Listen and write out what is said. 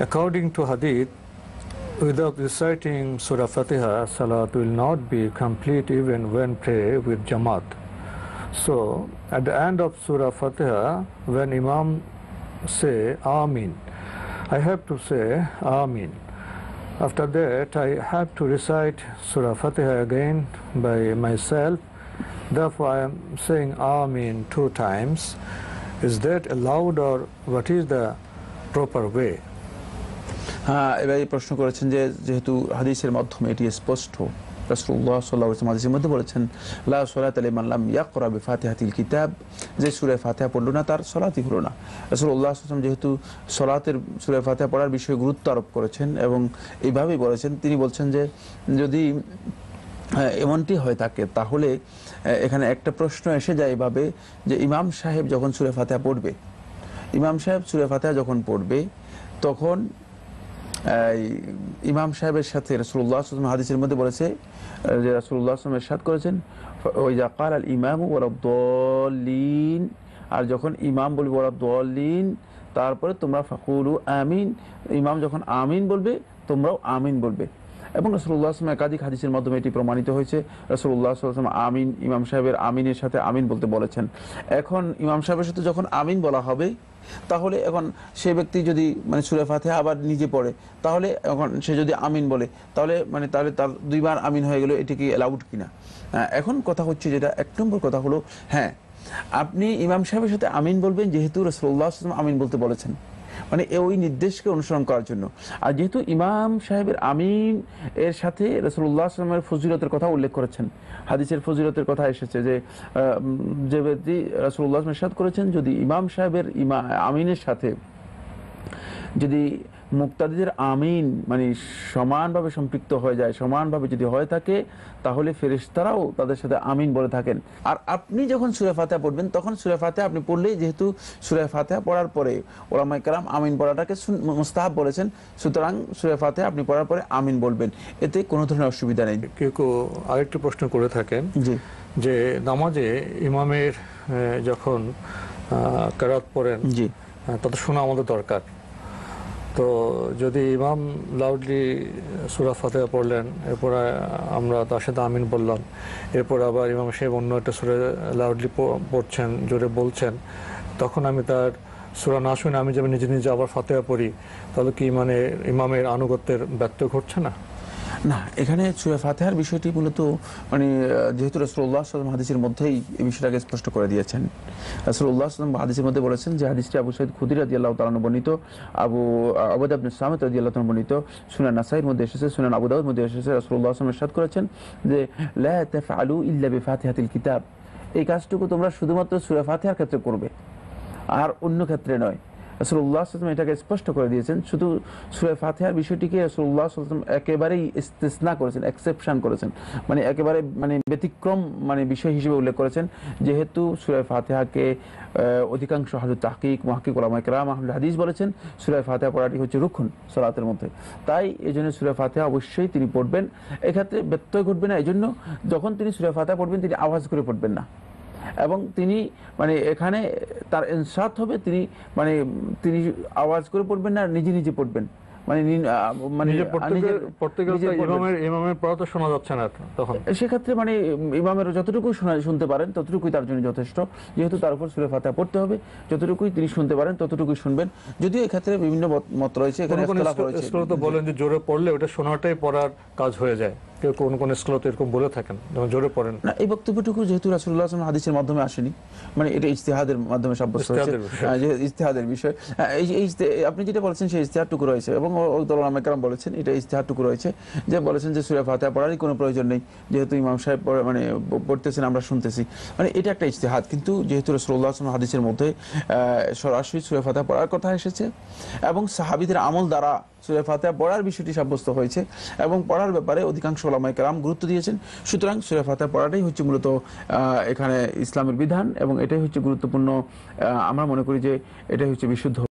According to Hadith, without reciting Surah Fatiha, Salat will not be complete even when pray with Jamaat. So, at the end of Surah Fatiha, when Imam say Amin, I have to say Amin. After that, I have to recite Surah Fatiha again by myself. Therefore, I am saying Amin two times. Is that allowed or what is the proper way? হ্যাঁ, এবার প্রশ্ন করেছেন যে যেহেতু হাদিসের মাধ্যমে এটি স্পষ্ট মধ্যে বলেছেন সোলাত কিতাব যে সুরে না তার সলাতই হলো না যেহেতু সলাতের সুরে পড়ার বিষয়ে গুরুত্ব আরোপ করেছেন এবং এইভাবেই বলেছেন তিনি বলছেন যে যদি হ্যাঁ, এমনটি হয় থাকে তাহলে এখানে একটা প্রশ্ন এসে যায় এভাবে যে ইমাম সাহেব যখন সুরে ফাতে পড়বে ইমাম সাহেব সুরে ফাতে যখন পড়বে তখন ইমাম সাহেবের সাথে রসুল্লাহ আসলাম হাদিসের মধ্যে বলেছে যে রসুল্লাহ আসলাম এরশাদ করেছেন ওই জাকাল আল ইমাম দলিন আর যখন ইমাম বলবে দলিন তারপরে তোমরা ফাকুরু আমিন ইমাম যখন আমিন বলবে তোমরাও আমিন বলবে এবং রসুল্লাহ আসলাম একাধিক হাদিসের মাধ্যমে এটি প্রমাণিত হয়েছে রসুল্লাহ আসলাম আমিন ইমাম সাহেবের আমিনের সাথে আমিন বলতে বলেছেন এখন ইমাম সাহেবের সাথে যখন আমিন বলা হবে তাহলে এখন সে ব্যক্তি যদি মানে সুরে ফাতে আবার নিজে পড়ে তাহলে এখন সে যদি আমিন বলে তাহলে মানে তাহলে তার দুইবার আমিন হয়ে গেলো এটি কি অ্যালাউড কিনা হ্যাঁ, এখন কথা হচ্ছে যেটা এক নম্বর কথা হলো হ্যাঁ আপনি ইমাম সাহেবের সাথে আমিন বলবেন যেহেতু রসল্লাহ আমিন বলতে বলেছেন মানে ওই নির্দেশকে অনুসরণ করার জন্য আর যেহেতু ইমাম সাহেবের আমিন এর সাথে রসুল্লাহ আসলামের ফজিলতের কথা উল্লেখ করেছেন হাদিসের ফজিলতের কথা এসেছে যে যে ব্যক্তি রসুল্লাহ আসলাম করেছেন যদি ইমাম সাহেবের ইমা আমিনের সাথে যদি মুক্তাদিদের আমিন মানে সমানভাবে সম্পৃক্ত হয়ে যায় সমানভাবে যদি হয়ে থাকে তাহলে ফেরেশতারাও তাদের সাথে আমিন বলে থাকেন আর আপনি যখন সুরে ফাতেহা পড়বেন তখন সুরে ফাতেহা আপনি পড়লেই যেহেতু সুরে ফাতেহা পড়ার পরে ওলামাই কালাম আমিন পড়াটাকে মুস্তাহাব বলেছেন সুতরাং সুরে ফাতেহা আপনি পড়ার পরে আমিন বলবেন এতে কোনো ধরনের অসুবিধা নেই কেউ কেউ আরেকটি প্রশ্ন করে থাকেন জি যে নামাজে ইমামের যখন কেরাত পড়েন জি তত শোনা আমাদের দরকার তো যদি ইমাম লাউডলি সুরা ফাতেহা পড়লেন এরপর আমরা তার সাথে আমিন বললাম এরপর আবার ইমাম সাহেব অন্য একটা সুরে লাউডলি পড়ছেন জোরে বলছেন তখন আমি তার সুরা না শুনে আমি যখন নিজে নিজে আবার ফাতেহা পড়ি তাহলে কি মানে ইমামের আনুগত্যের ব্যর্থ ঘটছে না না এখানে সুরা ফাতেহার বিষয়টি মূলত মানে যেহেতু রসুল্লাহ আসলাম হাদিসের মধ্যেই এই বিষয়টাকে স্পষ্ট করে দিয়েছেন রসুল্লাহ আসলাম হাদিসের মধ্যে বলেছেন যে হাদিসটি আবু সৈয়দ খুদির রাজি আল্লাহ তালন বর্ণিত আবু আবুদ আব্দুল সামেদ রাজি আল্লাহ বর্ণিত সুনান নাসাইয়ের মধ্যে এসেছে সুনান আবুদাউদ মধ্যে এসেছে রসুল্লাহ আসলাম করেছেন যে লা তাফআলু ইল্লা বিফাতিহাতিল কিতাব এই কাজটুকু তোমরা শুধুমাত্র সুরা ফাতিহার ক্ষেত্রে করবে আর অন্য ক্ষেত্রে নয় রসুল্লাহ আসলাম এটাকে স্পষ্ট করে দিয়েছেন শুধু সুরে ফাতেহার বিষয়টিকে রসুল্লাহ আসলাম একেবারেই ইস্তেসনা করেছেন এক্সেপশান করেছেন মানে একেবারে মানে ব্যতিক্রম মানে বিষয় হিসেবে উল্লেখ করেছেন যেহেতু সুরে ফাতেহাকে অধিকাংশ হাজুর তাহকিক মাহকিক ওলামা কেরাম হাদিস বলেছেন সুরে ফাতেহা পড়াটি হচ্ছে রুক্ষণ সলাতের মধ্যে তাই এই জন্য সুরে ফাতেহা অবশ্যই তিনি পড়বেন এক্ষেত্রে ব্যত্যয় ঘটবে না এই জন্য যখন তিনি সুরে ফাতেহা পড়বেন তিনি আওয়াজ করে পড়বেন না এবং তিনি মানে এখানে তার ইনসাত হবে তিনি মানে তিনি আওয়াজ করে পড়বেন না নিজে নিজে পড়বেন ইমামের পড়া সেক্ষেত্রে মানে ইমামের যতটুকু শুনতে পারেন ততটুকুই তার জন্য যথেষ্ট যেহেতু তার উপর সুরে ফাতা পড়তে হবে যতটুকুই তিনি শুনতে পারেন ততটুকুই শুনবেন যদিও এক্ষেত্রে বিভিন্ন মত রয়েছে বলেন যে জোরে পড়লে ওটা শোনাটাই পড়ার কাজ হয়ে যায় কেউ কোন কোন স্কুলে এরকম বলে থাকেন যেমন জোরে পড়েন না এই বক্তব্যটুকু যেহেতু রাসুল্লাহ আসলাম হাদিসের মাধ্যমে আসেনি মানে এটা ইস্তেহাদের মাধ্যমে সাব্যস্ত হয়েছে ইস্তেহাদের বিষয় এই আপনি যেটা বলছেন সেই ইস্তেহারটুকু রয়েছে এবং ওলামাকরাম বলেছেন এটা ইস্তেহারটুকু রয়েছে যে বলেছেন যে সুরে ফাতে পড়ারই কোনো প্রয়োজন নেই যেহেতু ইমাম সাহেব মানে পড়তেছেন আমরা শুনতেছি মানে এটা একটা ইস্তেহাত কিন্তু যেহেতু রসুল্লাহ আসলাম হাদিসের মধ্যে সরাসরি সুরে ফাতে পড়ার কথা এসেছে এবং সাহাবিদের আমল দ্বারা সুরে ফাতে পড়ার বিষয়টি সাব্যস্ত হয়েছে এবং পড়ার ব্যাপারে অধিকাংশ কালাম গুরুত্ব দিয়েছেন সুতরাং সুরে ফাতে পড়াটাই হচ্ছে মূলত এখানে ইসলামের বিধান এবং এটাই হচ্ছে গুরুত্বপূর্ণ আমরা মনে করি যে এটাই হচ্ছে বিশুদ্ধ